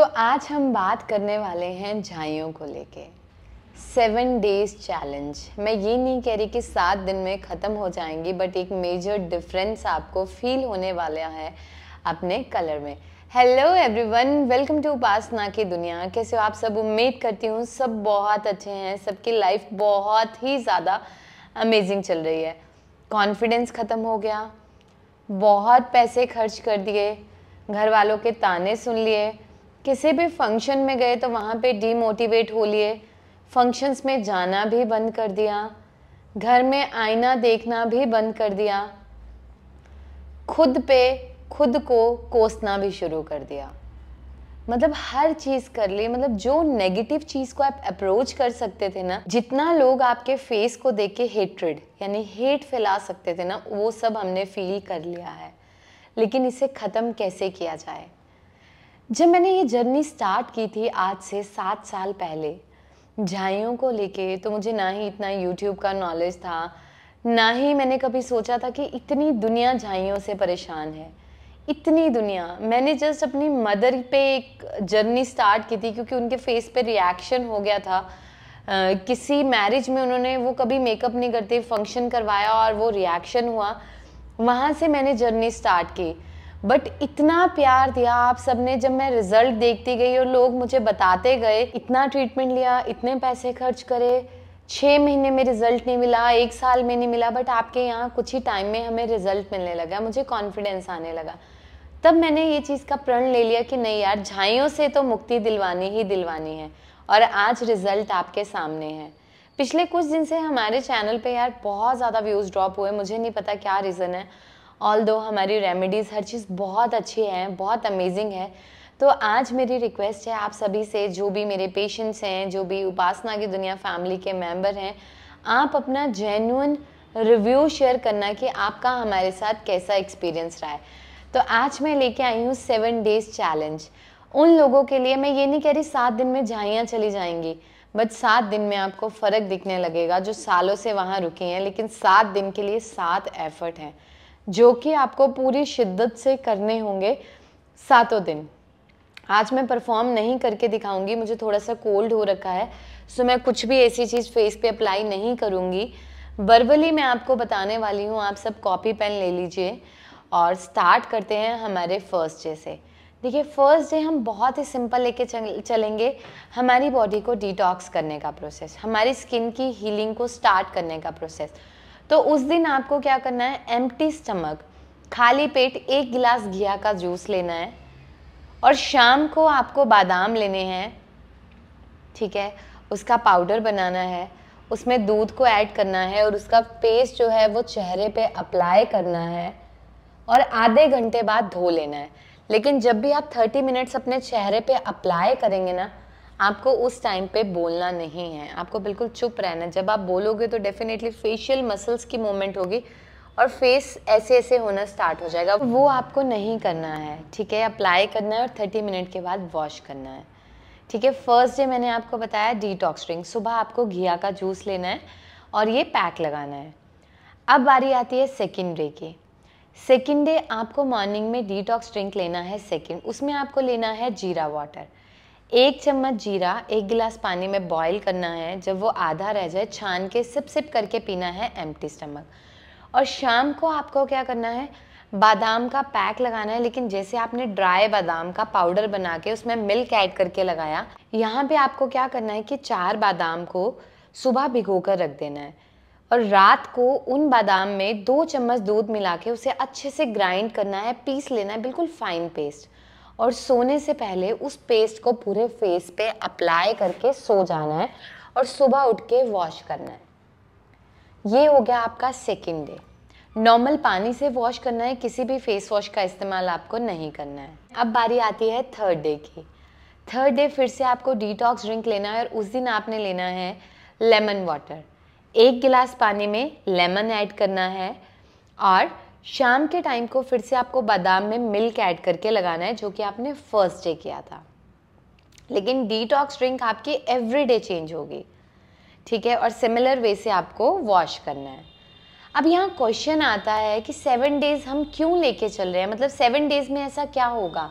तो आज हम बात करने वाले हैं झाइयों को लेके सेवन डेज चैलेंज मैं ये नहीं कह रही कि सात दिन में ख़त्म हो जाएंगी बट एक मेजर डिफरेंस आपको फील होने वाला है अपने कलर में hello everyone welcome to Upasana की दुनिया कैसे हो आप सब उम्मीद करती हूँ सब बहुत अच्छे हैं सबकी लाइफ बहुत ही ज़्यादा अमेजिंग चल रही है कॉन्फिडेंस ख़त्म हो गया बहुत पैसे खर्च कर दिए घर वालों के ताने सुन लिए किसी भी फंक्शन में गए तो वहाँ पे डीमोटिवेट हो लिए फंक्शंस में जाना भी बंद कर दिया घर में आईना देखना भी बंद कर दिया खुद पे खुद को कोसना भी शुरू कर दिया मतलब हर चीज़ कर ली मतलब जो नेगेटिव चीज़ को आप अप्रोच कर सकते थे ना जितना लोग आपके फेस को देख के हेट्रेड यानी हेट फैला सकते थे ना वो सब हमने फील कर लिया है लेकिन इसे ख़त्म कैसे किया जाए जब मैंने ये जर्नी स्टार्ट की थी आज से सात साल पहले झाइयों को लेके तो मुझे ना ही इतना यूट्यूब का नॉलेज था ना ही मैंने कभी सोचा था कि इतनी दुनिया झाइयों से परेशान है इतनी दुनिया मैंने जस्ट अपनी मदर पे एक जर्नी स्टार्ट की थी क्योंकि उनके फेस पे रिएक्शन हो गया था Uh, किसी मैरिज में उन्होंने वो कभी मेकअप नहीं करते फंक्शन करवाया और वो रिएक्शन हुआ वहाँ से मैंने जर्नी स्टार्ट की बट इतना प्यार दिया आप सबने जब मैं रिजल्ट देखती गई और लोग मुझे बताते गए इतना ट्रीटमेंट लिया इतने पैसे खर्च करे छः महीने में रिजल्ट नहीं मिला एक साल में नहीं मिला बट आपके यहाँ कुछ ही टाइम में हमें रिजल्ट मिलने लगा मुझे कॉन्फिडेंस आने लगा तब मैंने ये चीज़ का प्रण ले लिया कि नहीं यार झाइयों से तो मुक्ति दिलवानी ही दिलवानी है और आज रिजल्ट आपके सामने है पिछले कुछ दिन से हमारे चैनल पे यार बहुत ज़्यादा व्यूज़ ड्रॉप हुए मुझे नहीं पता क्या रीज़न है ऑल दो हमारी रेमेडीज़ हर चीज़ बहुत अच्छी हैं बहुत अमेजिंग है तो आज मेरी रिक्वेस्ट है आप सभी से जो भी मेरे पेशेंट्स हैं जो भी उपासना की दुनिया फैमिली के मेंबर हैं आप अपना जेन्यून रिव्यू शेयर करना कि आपका हमारे साथ कैसा एक्सपीरियंस रहा है तो आज मैं लेके आई हूँ सेवन डेज चैलेंज उन लोगों के लिए मैं ये नहीं कह रही सात दिन में झाइयाँ चली जाएंगी बट सात दिन में आपको फ़र्क दिखने लगेगा जो सालों से वहाँ रुकी हैं लेकिन सात दिन के लिए सात एफर्ट हैं जो कि आपको पूरी शिद्दत से करने होंगे सातों दिन आज मैं परफॉर्म नहीं करके दिखाऊंगी मुझे थोड़ा सा कोल्ड हो रखा है सो मैं कुछ भी ऐसी चीज़ फेस पे अप्लाई नहीं करूँगी बर्बली मैं आपको बताने वाली हूँ आप सब कॉपी पेन ले लीजिए और स्टार्ट करते हैं हमारे फर्स्ट डे से देखिए फर्स्ट डे हम बहुत ही सिंपल लेके चलेंगे हमारी बॉडी को डिटॉक्स करने का प्रोसेस हमारी स्किन की हीलिंग को स्टार्ट करने का प्रोसेस तो उस दिन आपको क्या करना है एम्प्टी स्टमक खाली पेट एक गिलास घिया का जूस लेना है और शाम को आपको बादाम लेने हैं ठीक है उसका पाउडर बनाना है उसमें दूध को ऐड करना है और उसका पेस्ट जो है वो चेहरे पे अप्लाई करना है और आधे घंटे बाद धो लेना है लेकिन जब भी आप 30 मिनट्स अपने चेहरे पे अप्लाई करेंगे ना आपको उस टाइम पे बोलना नहीं है आपको बिल्कुल चुप रहना है जब आप बोलोगे तो डेफिनेटली फेशियल मसल्स की मूवमेंट होगी और फेस ऐसे ऐसे होना स्टार्ट हो जाएगा वो आपको नहीं करना है ठीक है अप्लाई करना है और थर्टी मिनट के बाद वॉश करना है ठीक है फर्स्ट डे मैंने आपको बताया डिटॉक्स ड्रिंक सुबह आपको घिया का जूस लेना है और ये पैक लगाना है अब बारी आती है सेकेंड डे की सेकेंड डे आपको मॉर्निंग में डिटॉक्स ड्रिंक लेना है सेकेंड उसमें आपको लेना है जीरा वाटर एक चम्मच जीरा एक गिलास पानी में बॉईल करना है जब वो आधा रह जाए छान के सिप सिप करके पीना है एम्प्टी स्टमक और शाम को आपको क्या करना है बादाम का पैक लगाना है लेकिन जैसे आपने ड्राई बादाम का पाउडर बना के उसमें मिल्क ऐड करके लगाया यहाँ पे आपको क्या करना है कि चार बादाम को सुबह भिगो कर रख देना है और रात को उन बादाम में दो चम्मच दूध मिला के उसे अच्छे से ग्राइंड करना है पीस लेना है बिल्कुल फाइन पेस्ट और सोने से पहले उस पेस्ट को पूरे फेस पे अप्लाई करके सो जाना है और सुबह उठ के वॉश करना है ये हो गया आपका सेकेंड डे नॉर्मल पानी से वॉश करना है किसी भी फेस वॉश का इस्तेमाल आपको नहीं करना है अब बारी आती है थर्ड डे की थर्ड डे फिर से आपको डिटॉक्स ड्रिंक लेना है और उस दिन आपने लेना है लेमन वाटर एक गिलास पानी में लेमन ऐड करना है और शाम के टाइम को फिर से आपको बादाम में मिल्क ऐड करके लगाना है जो कि आपने फर्स्ट डे किया था लेकिन डिटॉक्स ड्रिंक आपकी एवरीडे चेंज होगी ठीक है और सिमिलर वे से आपको वॉश करना है अब यहाँ क्वेश्चन आता है कि सेवन डेज़ हम क्यों लेके चल रहे हैं मतलब सेवन डेज़ में ऐसा क्या होगा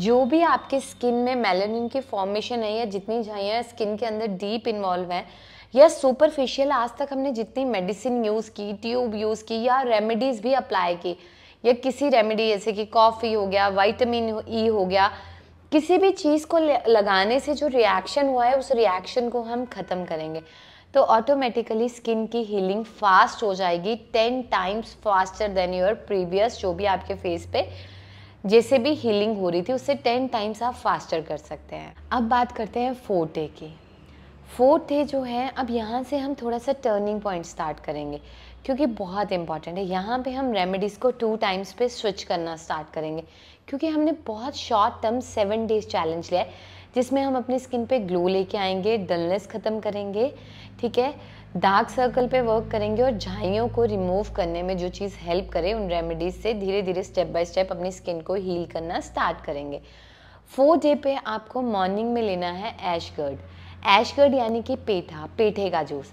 जो भी आपके स्किन में मेलानिन की फॉर्मेशन है या जितनी झाइयाँ स्किन के अंदर डीप इन्वॉल्व हैं या सुपरफिशियल आज तक हमने जितनी मेडिसिन यूज़ की ट्यूब यूज़ की या रेमेडीज़ भी अप्लाई की या किसी रेमेडी जैसे कि कॉफ़ी हो गया वाइटामिन ई e हो गया किसी भी चीज़ को लगाने से जो रिएक्शन हुआ है उस रिएक्शन को हम ख़त्म करेंगे तो ऑटोमेटिकली स्किन की हीलिंग फास्ट हो जाएगी ten times faster than your previous जो भी आपके फेस पे जैसे भी हीलिंग हो रही थी उससे टेन टाइम्स आप फास्टर कर सकते हैं अब बात करते हैं फोटे की फोर्थ डे जो है अब यहाँ से हम थोड़ा सा टर्निंग पॉइंट स्टार्ट करेंगे क्योंकि बहुत इंपॉर्टेंट है यहाँ पे हम रेमेडीज़ को टू टाइम्स पे स्विच करना स्टार्ट करेंगे क्योंकि हमने बहुत short term seven days challenge लिया है जिसमें हम अपनी स्किन पे ग्लो लेके आएंगे डलनेस ख़त्म करेंगे ठीक है डार्क सर्कल पे वर्क करेंगे और झाइयों को रिमूव करने में जो चीज़ हेल्प करे उन रेमेडीज़ से धीरे धीरे स्टेप बाय स्टेप अपनी स्किन को हील करना स्टार्ट करेंगे फोर डे पे आपको मॉर्निंग में लेना है एश गर्ड एशगर्ड यानी कि पेठा पेठे का जूस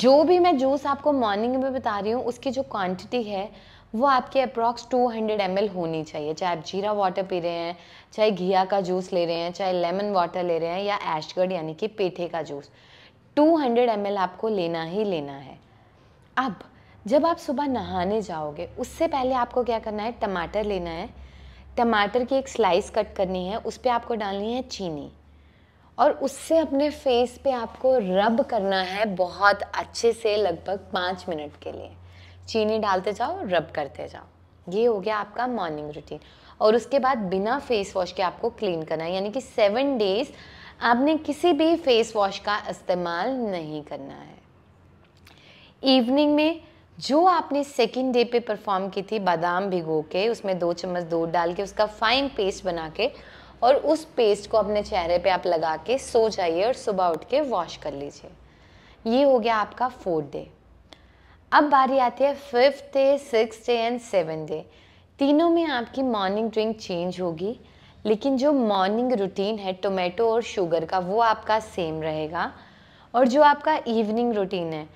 जो भी मैं जूस आपको मॉर्निंग में बता रही हूँ उसकी जो क्वांटिटी है वो आपके अप्रॉक्स 200 हंड्रेड होनी चाहिए चाहे आप जीरा वाटर पी रहे हैं चाहे घिया का जूस ले रहे हैं चाहे लेमन वाटर ले रहे हैं या एशगढ़ यानी कि पेठे का जूस 200 हंड्रेड आपको लेना ही लेना है अब जब आप सुबह नहाने जाओगे उससे पहले आपको क्या करना है टमाटर लेना है टमाटर की एक स्लाइस कट करनी है उस पर आपको डालनी है चीनी और उससे अपने फेस पे आपको रब करना है बहुत अच्छे से लगभग पाँच मिनट के लिए चीनी डालते जाओ रब करते जाओ ये हो गया आपका मॉर्निंग रूटीन और उसके बाद बिना फेस वॉश के आपको क्लीन करना है यानी कि सेवन डेज आपने किसी भी फेस वॉश का इस्तेमाल नहीं करना है इवनिंग में जो आपने सेकेंड डे पे परफॉर्म की थी बादाम भिगो के उसमें दो चम्मच दूध डाल के उसका फाइन पेस्ट बना के और उस पेस्ट को अपने चेहरे पे आप लगा के सो जाइए और सुबह उठ के वॉश कर लीजिए ये हो गया आपका फोर्थ डे अब बारी आती है fifth day six day and seven day तीनों में आपकी मॉर्निंग ड्रिंक चेंज होगी लेकिन जो मॉर्निंग रूटीन है टोमेटो और शुगर का वो आपका सेम रहेगा और जो आपका इवनिंग रूटीन है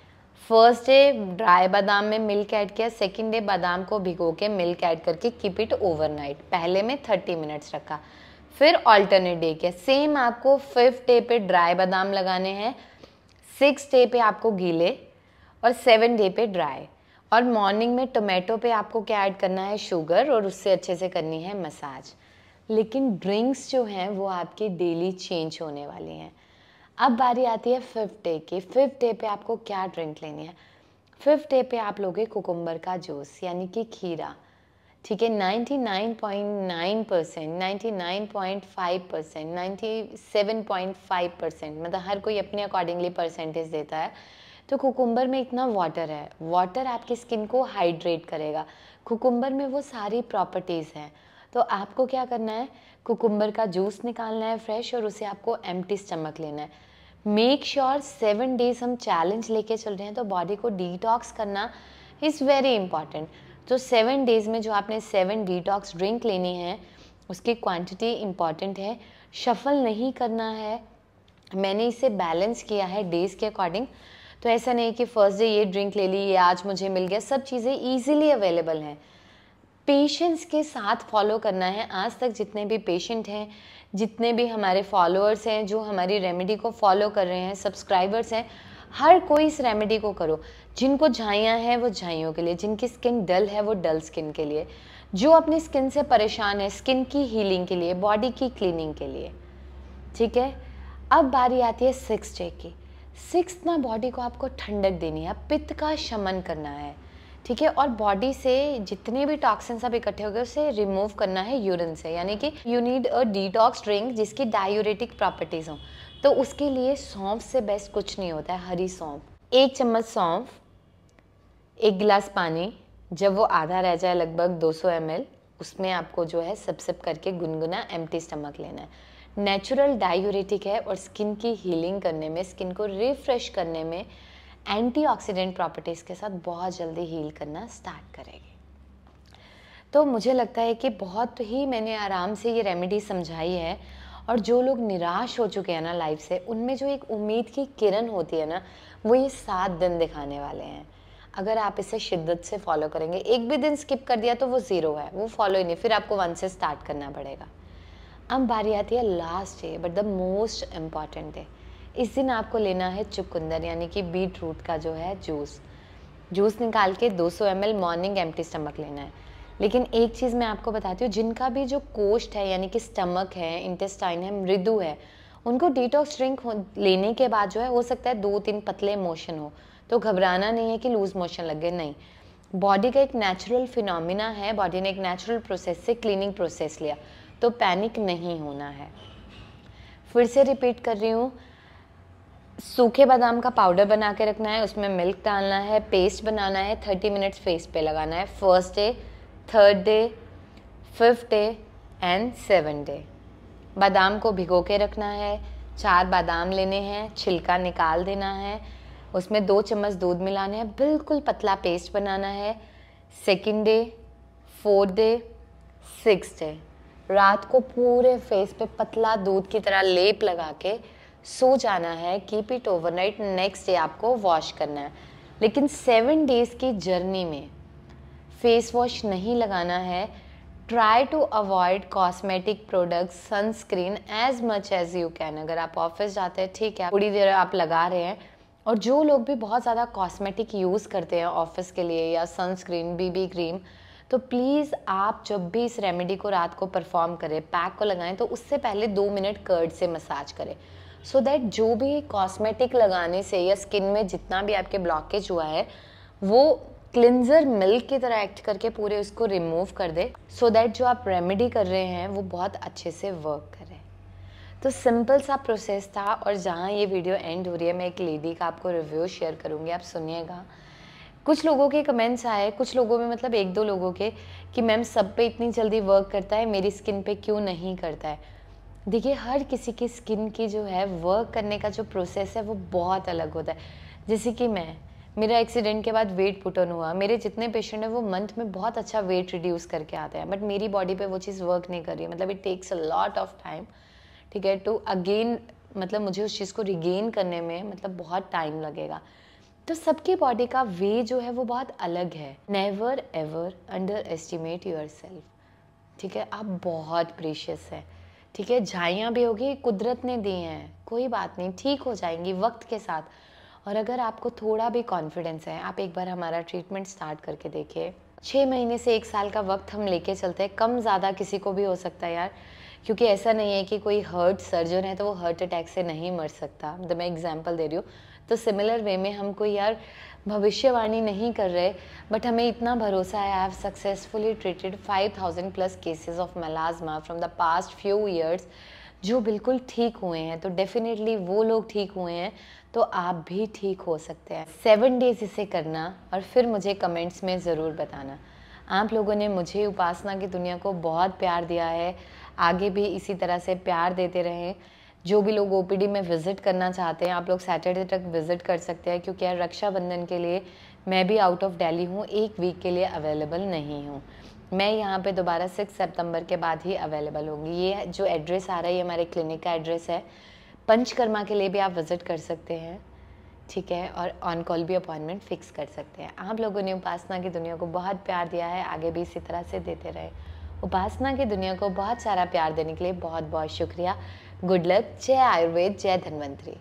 फर्स्ट डे ड्राई बादाम में मिल्क ऐड किया सेकेंड डे बादाम को भिगो के मिल्क ऐड करके कीप इट ओवरनाइट पहले में थर्टी मिनट्स रखा फिर ऑल्टरनेट डे के सेम आपको फिफ्थ डे पे ड्राई बादाम लगाने हैं सिक्स डे पे आपको गीले और सेवन डे पे ड्राई और मॉर्निंग में टोमेटो पे आपको क्या ऐड करना है शुगर और उससे अच्छे से करनी है मसाज लेकिन ड्रिंक्स जो हैं वो आपकी डेली चेंज होने वाली हैं अब बारी आती है फिफ्थ डे की फिफ्थ डे पे आपको क्या ड्रिंक लेनी है फिफ्थ डे पे आप लोगे कुकुम्बर का जूस यानी कि खीरा ठीक है 99.9 percent five percent five percent मतलब हर कोई अपने अकॉर्डिंगली परसेंटेज देता है तो कुकुम्बर में इतना वाटर है वाटर आपकी स्किन को हाइड्रेट करेगा कुकुम्बर में वो सारी प्रॉपर्टीज़ हैं तो आपको क्या करना है कुकुम्बर का जूस निकालना है फ्रेश और उसे आपको एम्प्टी स्टमक लेना है मेक श्योर सेवन डेज हम चैलेंज लेके चल रहे हैं तो बॉडी को डिटॉक्स करना इज़ वेरी इंपॉर्टेंट तो सेवन डेज़ में जो आपने सेवन डिटॉक्स ड्रिंक लेनी है उसकी क्वांटिटी इम्पॉर्टेंट है शफल नहीं करना है मैंने इसे बैलेंस किया है डेज़ के अकॉर्डिंग तो ऐसा नहीं कि फ़र्स्ट डे ये ड्रिंक ले ली ये आज मुझे मिल गया सब चीज़ें ईजिली अवेलेबल हैं पेशेंस के साथ फॉलो करना है आज तक जितने भी पेशेंट हैं जितने भी हमारे फॉलोअर्स हैं जो हमारी रेमेडी को फॉलो कर रहे हैं सब्सक्राइबर्स हैं हर कोई इस रेमेडी को करो जिनको झाइयाँ हैं वो झाइयों के लिए जिनकी स्किन डल है वो डल स्किन के लिए जो अपनी स्किन से परेशान है स्किन की हीलिंग के लिए बॉडी की क्लीनिंग के लिए ठीक है अब बारी आती है सिक्स डे की सिक्स ना बॉडी को आपको ठंडक देनी है पित्त का शमन करना है ठीक है और बॉडी से जितने भी टॉक्सिन सब इकट्ठे हो गए उसे रिमूव करना है यूरिन से यानी कि you need a detox drink जिसकी डायूरेटिक प्रॉपर्टीज़ हों तो उसके लिए सौंफ से बेस्ट कुछ नहीं होता है हरी सौंफ एक चम्मच सौंफ एक गिलास पानी जब वो आधा रह जाए लगभग 200 सौ उसमें आपको जो है सब सब करके गुनगुना एम्प्टी स्टमक लेना है नेचुरल डायूरेटिक है और स्किन की हीलिंग करने में स्किन को रिफ्रेश करने में एंटीऑक्सीडेंट प्रॉपर्टीज़ के साथ बहुत जल्दी हील करना स्टार्ट करेगी तो मुझे लगता है कि बहुत ही मैंने आराम से ये रेमेडी समझाई है और जो लोग निराश हो चुके हैं ना लाइफ से उनमें जो एक उम्मीद की किरण होती है ना वो ये सात दिन दिखाने वाले हैं अगर आप इसे शिद्दत से फॉलो करेंगे एक भी दिन स्किप कर दिया तो वो ज़ीरो है वो फॉलो ही नहीं फिर आपको वन से स्टार्ट करना पड़ेगा अब बारी आती है last day but the most important day इस दिन आपको लेना है चुकंदर यानी कि बीट रूट का जो है जूस जूस निकाल के 200 सौ मॉर्निंग एम्प्टी स्टमक लेना है लेकिन एक चीज़ मैं आपको बताती हूँ जिनका भी जो कोष्ठ है यानी कि स्टमक है इंटेस्टाइन है मृदु है उनको डिटॉक्स ड्रिंक लेने के बाद जो है हो सकता है दो तीन पतले मोशन हो तो घबराना नहीं है कि लूज़ मोशन लगे नहीं बॉडी का एक नेचुरल फिनोमिना है बॉडी ने एक नेचुरल प्रोसेस से क्लीनिंग प्रोसेस लिया तो पैनिक नहीं होना है फिर से रिपीट कर रही हूँ सूखे बादाम का पाउडर बना के रखना है उसमें मिल्क डालना है पेस्ट बनाना है थर्टी मिनट्स फेस पे लगाना है first day third day fifth day and seven day बादाम को भिगो के रखना है चार बादाम लेने हैं छिलका निकाल देना है उसमें दो चम्मच दूध मिलाने हैं बिल्कुल पतला पेस्ट बनाना है second day fourth day six day रात को पूरे फेस पे पतला दूध की तरह लेप लगा के सो जाना है keep it overnight next day आपको वॉश करना है लेकिन सेवन डेज़ की जर्नी में फेस वॉश नहीं लगाना है try to avoid cosmetic products sunscreen as much as you can अगर आप ऑफिस जाते हैं ठीक है थोड़ी देर आप लगा रहे हैं और जो लोग भी बहुत ज़्यादा कॉस्मेटिक यूज़ करते हैं ऑफिस के लिए या सनस्क्रीन बीबी क्रीम तो प्लीज़ आप जब भी इस रेमेडी को रात को परफॉर्म करें पैक को लगाएं तो उससे पहले दो मिनट कर्ड से मसाज करें सो so दैट जो भी कॉस्मेटिक लगाने से या स्किन में जितना भी आपके ब्लॉकेज हुआ है वो क्लिनजर मिल्क की तरह एक्ट करके पूरे उसको रिमूव कर दे सो so दैट जो आप रेमेडी कर रहे हैं वो बहुत अच्छे से वर्क करें तो सिंपल सा प्रोसेस था और जहाँ ये वीडियो एंड हो रही है मैं एक लेडी का आपको रिव्यू शेयर करूँगी आप सुनिएगा कुछ लोगों के कमेंट्स आए कुछ लोगों में मतलब एक दो लोगों के कि मैम सब पे इतनी जल्दी वर्क करता है मेरी स्किन पे क्यों नहीं करता है देखिए हर किसी की स्किन की जो है वर्क करने का जो प्रोसेस है वो बहुत अलग होता है जैसे कि मैं मेरा एक्सीडेंट के बाद वेट पुटन हुआ मेरे जितने पेशेंट हैं वो मंथ में बहुत अच्छा वेट रिड्यूस करके आते हैं बट मेरी बॉडी पे वो चीज़ वर्क नहीं कर रही है मतलब it takes a lot of time ठीक है टू अगेन मतलब मुझे उस चीज़ को रिगेन करने में मतलब बहुत टाइम लगेगा तो सबकी बॉडी का वे जो है वो बहुत अलग है never ever underestimate yourself ठीक है आप बहुत प्रेशियस हैं ठीक है झाइयाँ भी होगी कुदरत ने दी हैं कोई बात नहीं ठीक हो जाएंगी वक्त के साथ और अगर आपको थोड़ा भी कॉन्फिडेंस है आप एक बार हमारा ट्रीटमेंट स्टार्ट करके देखिए छः महीने से एक साल का वक्त हम लेके चलते हैं कम ज़्यादा किसी को भी हो सकता है यार क्योंकि ऐसा नहीं है कि कोई हर्ट सर्जन है तो वो हार्ट अटैक से नहीं मर सकता तो मैं एग्जाम्पल दे रही हूँ तो सिमिलर वे में हम कोई यार भविष्यवाणी नहीं कर रहे बट हमें इतना भरोसा है I have successfully treated five thousand plus cases of melasma from the past few years जो बिल्कुल ठीक हुए हैं तो डेफिनेटली वो लोग ठीक हुए हैं तो आप भी ठीक हो सकते हैं सेवन डेज इसे करना और फिर मुझे कमेंट्स में ज़रूर बताना आप लोगों ने मुझे उपासना की दुनिया को बहुत प्यार दिया है आगे भी इसी तरह से प्यार देते रहें जो भी लोग ओपीडी में विज़िट करना चाहते हैं आप लोग सैटरडे तक विज़िट कर सकते हैं क्योंकि यार रक्षाबंधन के लिए मैं भी आउट ऑफ डेली हूँ एक वीक के लिए अवेलेबल नहीं हूँ मैं यहाँ पे दोबारा सिक्स सितंबर के बाद ही अवेलेबल होंगी ये जो एड्रेस आ रहा है ये हमारे क्लिनिक का एड्रेस है पंचकर्मा के लिए भी आप विज़िट कर सकते हैं ठीक है और ऑन कॉल भी अपॉइंटमेंट फिक्स कर सकते हैं आप लोगों ने उपासना की दुनिया को बहुत प्यार दिया है आगे भी इसी तरह से देते रहे उपासना की दुनिया को बहुत सारा प्यार देने के लिए बहुत बहुत शुक्रिया गुड लक जय आयुर्वेद जय धन्वंतरी